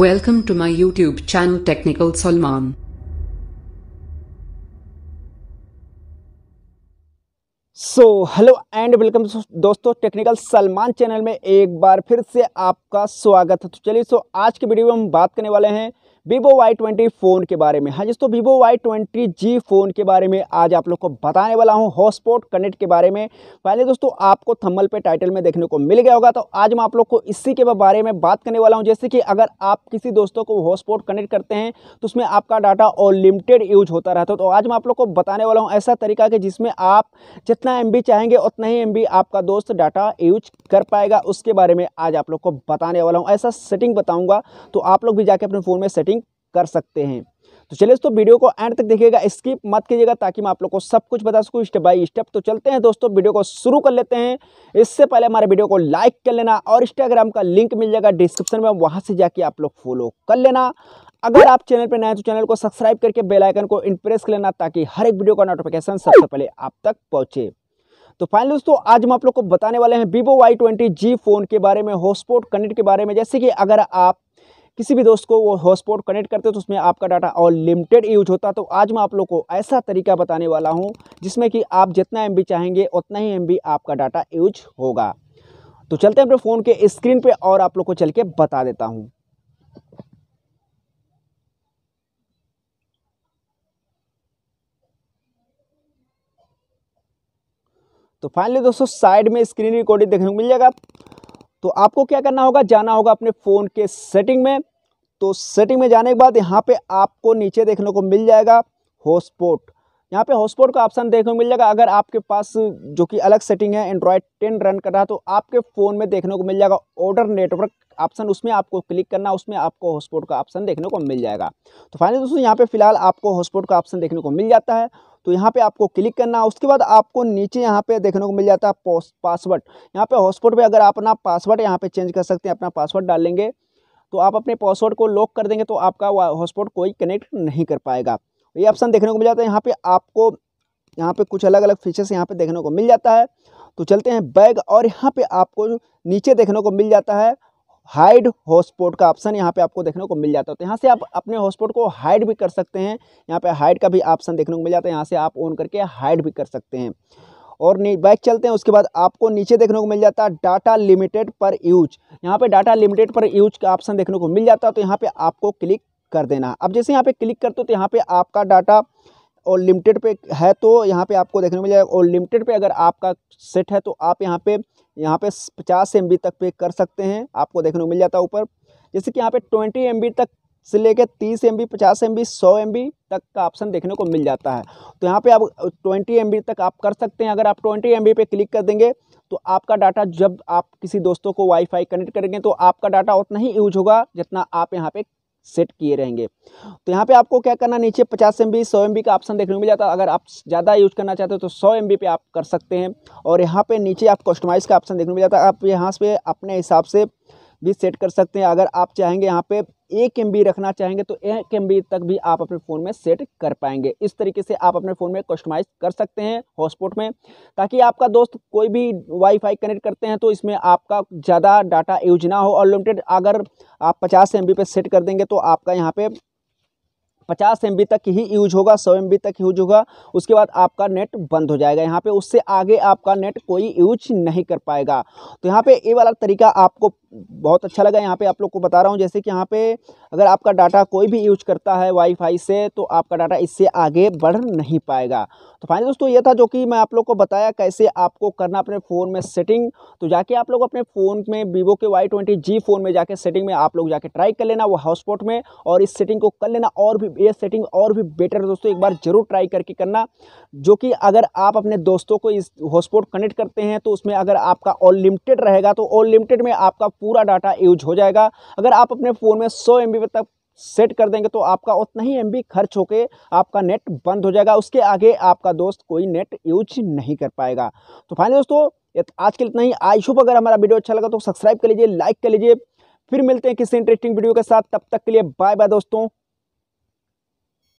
Welcome to my YouTube channel Technical Salman. So hello and welcome दोस्तों technical Salman channel में एक बार फिर से आपका स्वागत है तो चलिए सो आज के वीडियो में हम बात करने वाले हैं वीवो वाई ट्वेंटी फ़ोन के बारे में हाँ तो Vivo Y twenty G phone के बारे में आज आप लोग को बताने वाला हूँ हॉटस्पॉट कनेक्ट के बारे में पहले दोस्तों आपको थम्बल पे टाइटल में देखने को मिल गया होगा तो आज मैं आप लोग को इसी के बारे में बात करने वाला हूँ जैसे कि अगर आप किसी दोस्तों को हॉटस्पॉट कनेक्ट करते हैं तो उसमें आपका डाटा और लिमिटेड यूज होता रहता है तो आज मैं आप लोग को बताने वाला हूँ ऐसा तरीका कि जिसमें आप जितना एम चाहेंगे उतना ही एम आपका दोस्त डाटा यूज कर पाएगा उसके बारे में आज आप लोग को बताने वाला हूँ ऐसा सेटिंग बताऊँगा तो आप लोग भी जाके अपने फ़ोन में सेटिंग कर सकते हैं तो चलिए दोस्तों वीडियो को एंड तक देखिएगा स्किप मत कीजिएगा ताकि मैं आप लोग को सब कुछ बता सकूँ स्टेप बाय स्टेप तो चलते हैं दोस्तों वीडियो को शुरू कर लेते हैं इससे पहले हमारे वीडियो को लाइक कर लेना और इंस्टाग्राम का लिंक मिल जाएगा डिस्क्रिप्शन में वहाँ से जाके आप लोग फॉलो कर लेना अगर आप चैनल पर नए हैं तो चैनल को सब्सक्राइब करके बेल आइकन को इंप्रेस कर लेना ताकि हर एक वीडियो का नोटिफिकेशन सबसे पहले आप तक पहुंचे तो फाइनल दोस्तों आज हम आप लोग को बताने वाले हैं Vivo Y twenty G phone के बारे में हॉटस्पॉट कनेक्ट के बारे में जैसे कि अगर आप किसी भी दोस्त को वो हॉटस्पॉट कनेक्ट करते हो तो उसमें आपका डाटा और लिमिटेड यूज होता तो आज मैं आप लोग को ऐसा तरीका बताने वाला हूँ जिसमें कि आप जितना एम चाहेंगे उतना ही एम आपका डाटा यूज होगा तो चलते हैं अपने फ़ोन के स्क्रीन पे और आप लोग को चल के बता देता हूँ तो फाइनली दोस्तों साइड में स्क्रीन रिकॉर्डिंग देखने को मिल जाएगा तो आपको क्या करना होगा जाना होगा अपने फ़ोन के सेटिंग में तो सेटिंग में जाने के बाद यहाँ पे आपको नीचे देखने को मिल जाएगा हॉटस्पॉट यहाँ पे हॉटस्पॉट का ऑप्शन देखने को मिल जाएगा अगर आपके पास जो कि अलग सेटिंग है एंड्रॉयड टेन रन कर रहा है तो आपके फ़ोन में देखने को मिल जाएगा ऑर्डर नेटवर्क ऑप्शन उसमें आपको क्लिक करना उसमें आपको हॉटस्पॉट का ऑप्शन देखने को मिल जाएगा तो फाइनली दोस्तों यहाँ पे फिलहाल आपको हॉटस्पॉट का ऑप्शन देखने को मिल जाता है तो यहाँ पे आपको क्लिक करना उसके बाद आपको नीचे यहाँ पे देखने को मिल जाता है पासवर्ड यहाँ पे हॉटस्पॉट पे अगर आप अपना पासवर्ड यहाँ पे चेंज कर सकते हैं अपना पासवर्ड डाल लेंगे तो आप अपने पासवर्ड को लॉक कर देंगे तो आपका हॉटस्पॉट कोई कनेक्ट नहीं कर पाएगा ये ऑप्शन देखने को मिल जाता है यहाँ पे आपको यहाँ पे कुछ अलग अलग फीचर्स यहाँ पे देखने को मिल जाता है तो चलते हैं बैग और यहाँ पे आपको नीचे देखने को मिल जाता है हाइड हॉटस्पॉट का ऑप्शन यहाँ पे आपको देखने को मिल जाता है तो यहाँ से आप अपने हॉटस्पॉट को हाइड भी कर सकते हैं यहाँ पे हाइड का भी ऑप्शन देखने को मिल जाता है यहाँ से आप ऑन करके हाइड भी कर सकते हैं और बैग चलते हैं उसके बाद आपको नीचे देखने को मिल जाता है डाटा लिमिटेड पर यूज यहाँ पे डाटा लिमिटेड पर यूज का ऑप्शन देखने को मिल जाता है तो यहाँ पे आपको क्लिक कर देना अब जैसे यहाँ पे क्लिक करते हो तो यहाँ पे आपका डाटा और लिमिटेड पे है तो यहाँ पे आपको देखने को मिल जाएगा और लिमिटेड पे अगर आपका सेट है तो आप यहाँ पे यहाँ पे पचास एम तक पे कर सकते हैं आपको देखने को मिल जाता है ऊपर जैसे कि यहाँ पे ट्वेंटी एम तक से लेकर तीस एम बी पचास एम बी सौ एम बी तक का ऑप्शन देखने को मिल जाता है तो यहाँ पे आप ट्वेंटी एम बी तक आप कर सकते हैं अगर आप ट्वेंटी एम बी पे क्लिक कर देंगे तो आपका डाटा जब आप किसी दोस्तों को वाईफाई कनेक्ट करेंगे तो आपका डाटा उतना ही यूज होगा जितना आप यहाँ पे सेट किए रहेंगे तो यहाँ पे आपको क्या करना नीचे 50 एम बी सौ एम का ऑप्शन देखने को मिल जाता है अगर आप ज़्यादा यूज करना चाहते हो तो 100 एम पे आप कर सकते हैं और यहाँ पे नीचे आप कस्टमाइज़ का ऑप्शन देखने को मिल जाता है आप यहाँ पे अपने हिसाब से भी सेट कर सकते हैं अगर आप चाहेंगे यहाँ पे एक एम रखना चाहेंगे तो एक एम तक भी आप अपने फ़ोन में सेट कर पाएंगे इस तरीके से आप अपने फ़ोन में कस्टमाइज कर सकते हैं हॉटस्पॉट में ताकि आपका दोस्त कोई भी वाईफाई कनेक्ट करते हैं तो इसमें आपका ज़्यादा डाटा यूज ना हो अनलिमिटेड अगर आप पचास एम पे सेट कर देंगे तो आपका यहाँ पे पचास एम तक ही यूज होगा सौ एम तक यूज होगा उसके बाद आपका नेट बंद हो जाएगा यहाँ पे उससे आगे आपका नेट कोई यूज नहीं कर पाएगा तो यहाँ पे ये वाला तरीका आपको बहुत अच्छा लगा यहाँ पे आप लोग को बता रहा हूँ जैसे कि यहाँ पे अगर आपका डाटा कोई भी यूज करता है वाईफाई से तो आपका डाटा इससे आगे बढ़ नहीं पाएगा तो फाइनली दोस्तों ये था जो कि मैं आप लोग को बताया कैसे आपको करना अपने फ़ोन में सेटिंग तो जाके आप लोग अपने फ़ोन में वीवो के वाई ट्वेंटी जी फ़ोन में जाके सेटिंग में आप लोग जाके ट्राई कर लेना वो हॉटस्पॉट में और इस सेटिंग को कर लेना और भी ये सेटिंग और भी बेटर दोस्तों एक बार ज़रूर ट्राई करके करना जो कि अगर आप अपने दोस्तों को इस हॉटस्पॉट कनेक्ट करते हैं तो उसमें अगर आपका अनलिमिटेड रहेगा तो अनलिमिटेड में आपका पूरा डाटा यूज हो जाएगा अगर आप अपने फ़ोन में सौ एम तक सेट कर देंगे तो आपका उतना ही एम खर्च होकर आपका नेट बंद हो जाएगा उसके आगे आपका दोस्त कोई नेट यूज नहीं कर पाएगा तो फाइनली दोस्तों आज के लिए इतना ही आई शुभ अगर हमारा वीडियो अच्छा लगा तो सब्सक्राइब कर लीजिए लाइक कर लीजिए फिर मिलते हैं किसी इंटरेस्टिंग वीडियो के साथ तब तक के लिए बाय बाय दोस्तों